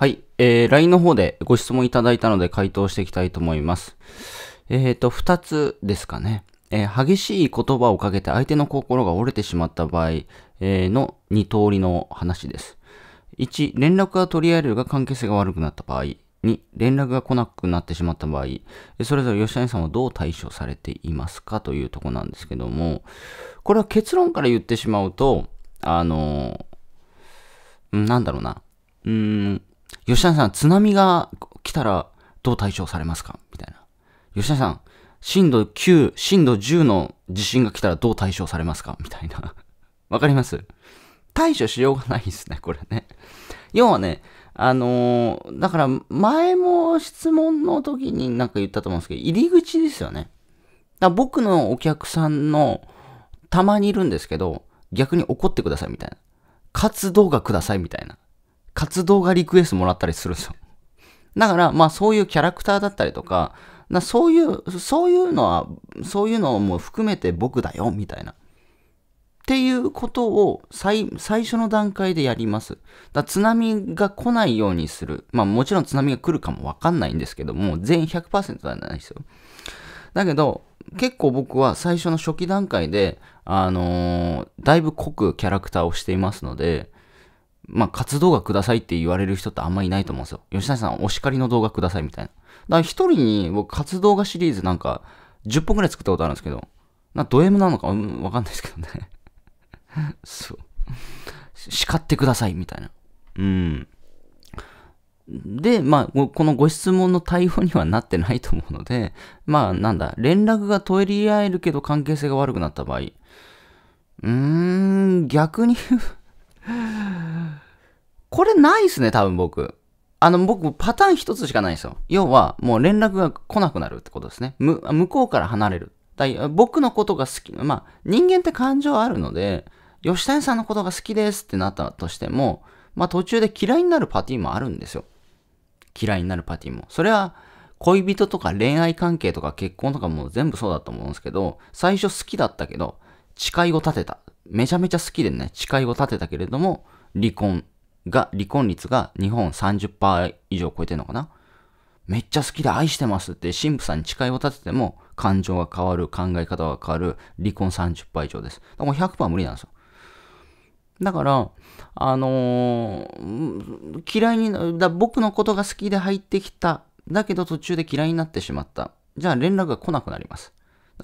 はい。えー、LINE の方でご質問いただいたので回答していきたいと思います。えっ、ー、と、二つですかね。えー、激しい言葉をかけて相手の心が折れてしまった場合、えー、の二通りの話です。1、連絡が取り合えるが関係性が悪くなった場合。2、連絡が来なくなってしまった場合、それぞれ吉谷さんはどう対処されていますかというとこなんですけども、これは結論から言ってしまうと、あの、なんだろうな。うーん、吉田さん、津波が来たらどう対処されますかみたいな。吉田さん、震度9、震度10の地震が来たらどう対処されますかみたいな。わかります対処しようがないですね、これね。要はね、あのー、だから前も質問の時になんか言ったと思うんですけど、入り口ですよね。だ僕のお客さんのたまにいるんですけど、逆に怒ってくださいみたいな。活動がくださいみたいな。活動がリクエストもらったりするんですよ。だから、まあそういうキャラクターだったりとか、かそういう、そういうのは、そういうのも含めて僕だよ、みたいな。っていうことを最最初の段階でやります。だ津波が来ないようにする。まあもちろん津波が来るかもわかんないんですけども、全員100%はないですよ。だけど、結構僕は最初の初期段階で、あのー、だいぶ濃くキャラクターをしていますので、まあ、活動がくださいって言われる人ってあんまいないと思うんですよ。吉谷さん、お叱りの動画くださいみたいな。だから一人に僕、活動がシリーズなんか、10本くらい作ったことあるんですけど、な、ド M なのか、うん、わかんないですけどね。そう。叱ってくださいみたいな。うん。で、まあ、このご質問の対応にはなってないと思うので、まあ、なんだ、連絡が取り合えるけど関係性が悪くなった場合、うーん、逆にこれないっすね、多分僕。あの、僕、パターン一つしかないですよ。要は、もう連絡が来なくなるってことですね。む、向こうから離れる。だ僕のことが好き。まあ、人間って感情あるので、吉谷さんのことが好きですってなったとしても、まあ途中で嫌いになるパティもあるんですよ。嫌いになるパティも。それは恋人とか恋愛関係とか結婚とかも全部そうだと思うんですけど、最初好きだったけど、誓いを立てた。めちゃめちゃ好きでね、誓いを立てたけれども、離婚が、離婚率が日本30%以上超えてんのかなめっちゃ好きで愛してますって神父さんに誓いを立てても感情が変わる、考え方が変わる、離婚30%以上です。だからもう100%無理なんですよ。だから、あのー、嫌いにだ、僕のことが好きで入ってきた。だけど途中で嫌いになってしまった。じゃあ連絡が来なくなります。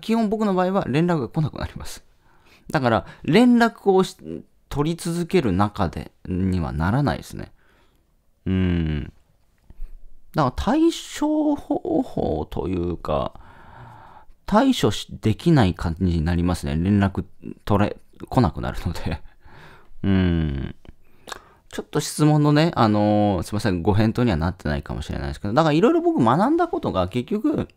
基本僕の場合は連絡が来なくなります。だから、連絡を取り続ける中で、にはならないですね。うん。だから対処方法というか、対処できない感じになりますね。連絡取れ、来なくなるので うん。ちょっと質問のね、あのー、すいません、ご返答にはなってないかもしれないですけど、だからいろいろ僕学んだことが結局、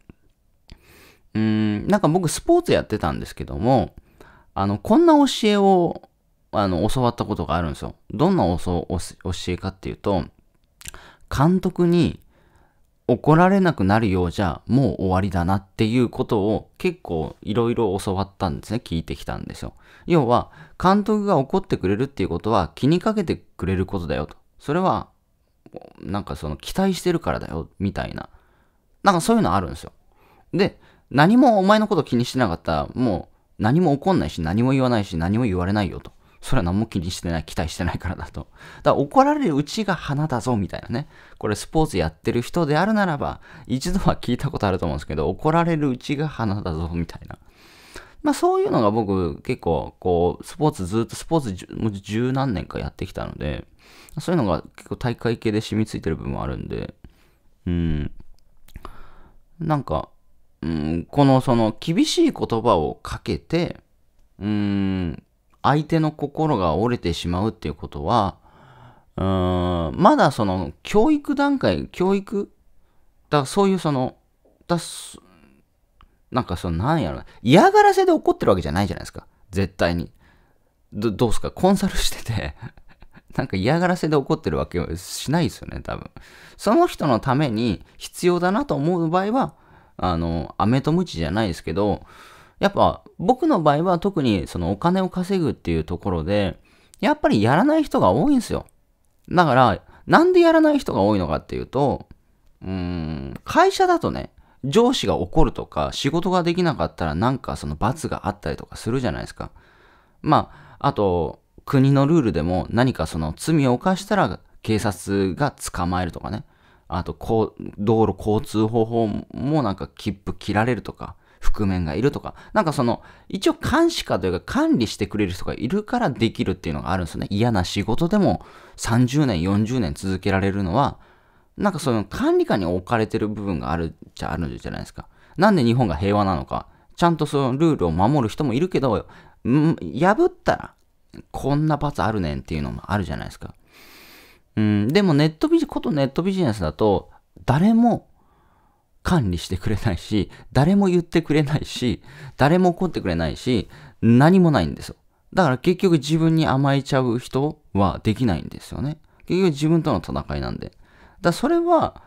うん、なんか僕スポーツやってたんですけども、あの、こんな教えをあの、教わったことがあるんですよ。どんな教えかっていうと、監督に怒られなくなるようじゃもう終わりだなっていうことを結構いろいろ教わったんですね。聞いてきたんですよ。要は、監督が怒ってくれるっていうことは気にかけてくれることだよと。それは、なんかその期待してるからだよ、みたいな。なんかそういうのあるんですよ。で、何もお前のこと気にしてなかったら、もう何も怒んないし、何も言わないし、何も言われないよと。それは何も気にしてない、期待してないからだと。だから怒られるうちが花だぞ、みたいなね。これスポーツやってる人であるならば、一度は聞いたことあると思うんですけど、怒られるうちが花だぞ、みたいな。まあそういうのが僕結構こうスポーツずっとスポーツもう十何年かやってきたのでそういうのが結構大会系で染みついてる部分もあるんでうんなんか、うん、このその厳しい言葉をかけてうん相手の心が折れてしまうっていうことは、うーん、まだその教育段階、教育、だからそういうその、だなんかその、なんやろ嫌がらせで怒ってるわけじゃないじゃないですか。絶対に。ど、どうすかコンサルしてて なんか嫌がらせで怒ってるわけしないですよね、多分。その人のために必要だなと思う場合は、あの、飴とムチじゃないですけど、やっぱ僕の場合は特にそのお金を稼ぐっていうところで、やっぱりやらない人が多いんですよ。だから、なんでやらない人が多いのかっていうと、うーん、会社だとね、上司が怒るとか、仕事ができなかったらなんかその罰があったりとかするじゃないですか。まあ、あと、国のルールでも何かその罪を犯したら警察が捕まえるとかね。あと、道路交通方法もなんか切符切られるとか。覆面がいるとか、なんかその、一応監視下というか管理してくれる人がいるからできるっていうのがあるんですよね。嫌な仕事でも30年、40年続けられるのは、なんかその管理下に置かれてる部分があるっちゃあるんじゃないですか。なんで日本が平和なのか、ちゃんとそのルールを守る人もいるけど、ん破ったら、こんな罰あるねんっていうのもあるじゃないですか。うん、でもネットビジ、ことネットビジネスだと、誰も管理してくれないし、誰も言ってくれないし、誰も怒ってくれないし、何もないんですよ。だから結局自分に甘えちゃう人はできないんですよね。結局自分との戦いなんで。だそれは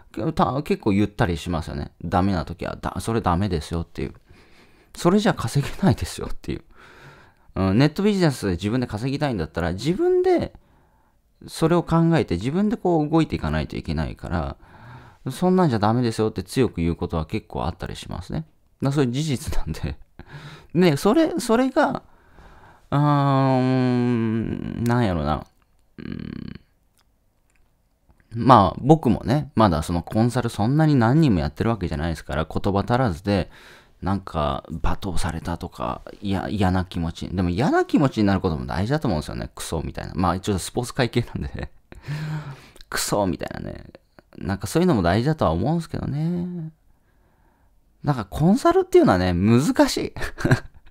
結構言ったりしますよね。ダメな時は、だ、それダメですよっていう。それじゃ稼げないですよっていう。うん、ネットビジネスで自分で稼ぎたいんだったら、自分でそれを考えて自分でこう動いていかないといけないから、そんなんじゃダメですよって強く言うことは結構あったりしますね。だそういう事実なんで ね、それ、それが、うーん、なんやろな。うん、まあ、僕もね、まだそのコンサルそんなに何人もやってるわけじゃないですから、言葉足らずで、なんか罵倒されたとか、嫌な気持ち。でも嫌な気持ちになることも大事だと思うんですよね。クソみたいな。まあ一応スポーツ会系なんでね。クソみたいなね。なんかそういうのも大事だとは思うんですけどね。なんかコンサルっていうのはね、難しい。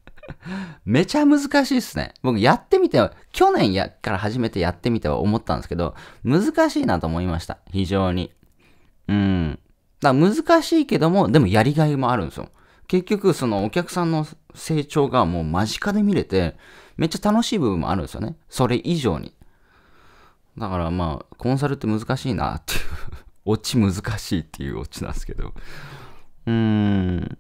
めちゃ難しいっすね。僕やってみて、去年やから始めてやってみては思ったんですけど、難しいなと思いました。非常に。うん。だから難しいけども、でもやりがいもあるんですよ。結局、そのお客さんの成長がもう間近で見れて、めっちゃ楽しい部分もあるんですよね。それ以上に。だからまあ、コンサルって難しいなっていうオチ難しいっていうオチなんですけど。うーん。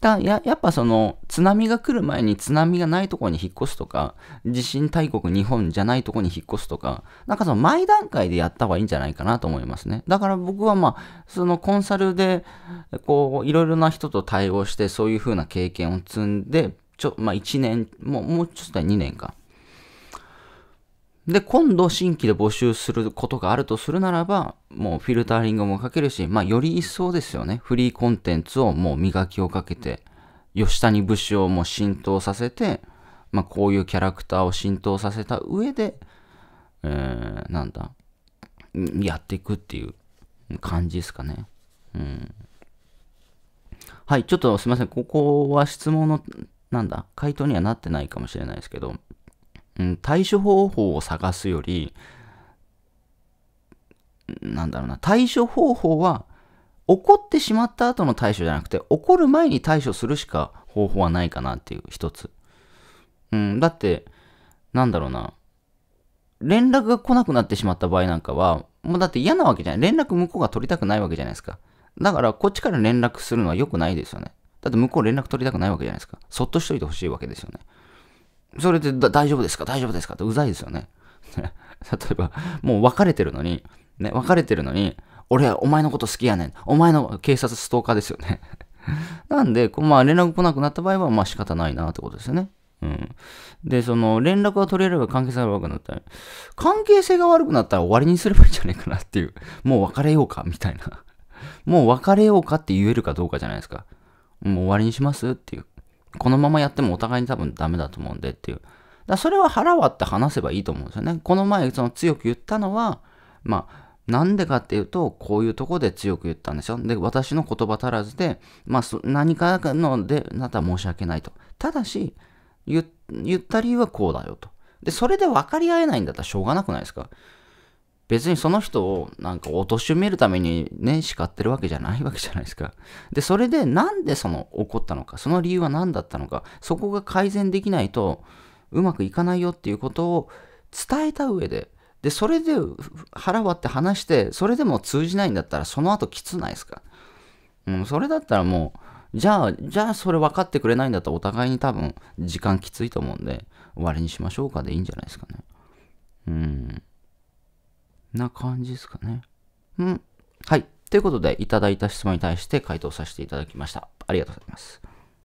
だややっぱその津波が来る前に津波がないとこに引っ越すとか地震大国日本じゃないとこに引っ越すとかなんかその前段階でやった方がいいんじゃないかなと思いますねだから僕はまあそのコンサルでこういろいろな人と対応してそういう風な経験を積んでちょまあ1年もうもうちょっと2年かで、今度新規で募集することがあるとするならば、もうフィルタリングもかけるし、まあより一層ですよね。フリーコンテンツをもう磨きをかけて、吉谷士をもう浸透させて、まあこういうキャラクターを浸透させた上で、えー、なんだ、やっていくっていう感じですかね。うん。はい、ちょっとすいません。ここは質問の、なんだ、回答にはなってないかもしれないですけど、うん、対処方法を探すより、なんだろうな、対処方法は、怒ってしまった後の対処じゃなくて、怒る前に対処するしか方法はないかなっていう、一つ。うん、だって、なんだろうな、連絡が来なくなってしまった場合なんかは、もうだって嫌なわけじゃない。連絡向こうが取りたくないわけじゃないですか。だから、こっちから連絡するのは良くないですよね。だって向こう連絡取りたくないわけじゃないですか。そっとしといてほしいわけですよね。それで大丈夫ですか大丈夫ですかってうざいですよね。例えば、もう別れてるのに、ね、別れてるのに、俺、お前のこと好きやねん。お前の警察ストーカーですよね。なんで、まあ、連絡来なくなった場合は、まあ仕方ないなってことですよね。うん。で、その、連絡が取れれば関係性が悪くなったら、関係性が悪くなったら終わりにすればいいんじゃないかなっていう、もう別れようか、みたいな。もう別れようかって言えるかどうかじゃないですか。もう終わりにしますっていう。このままやってもお互いに多分ダメだと思うんでっていう。だそれは腹割って話せばいいと思うんですよね。この前、その強く言ったのは、まあ、なんでかっていうと、こういうとこで強く言ったんですよ。で、私の言葉足らずで、まあ、何かので、なたら申し訳ないと。ただし、言った理由はこうだよと。で、それで分かり合えないんだったらしょうがなくないですか。別にその人をなんか貶めるためにね、叱ってるわけじゃないわけじゃないですか。で、それでなんでその怒ったのか、その理由は何だったのか、そこが改善できないとうまくいかないよっていうことを伝えた上で、で、それで腹割って話して、それでも通じないんだったらその後きつないですか。うん、それだったらもう、じゃあ、じゃあそれ分かってくれないんだったらお互いに多分時間きついと思うんで、終わりにしましょうかでいいんじゃないですかね。うん。な感じですかね。うん。はい。ということで、いただいた質問に対して回答させていただきました。ありがとうございます。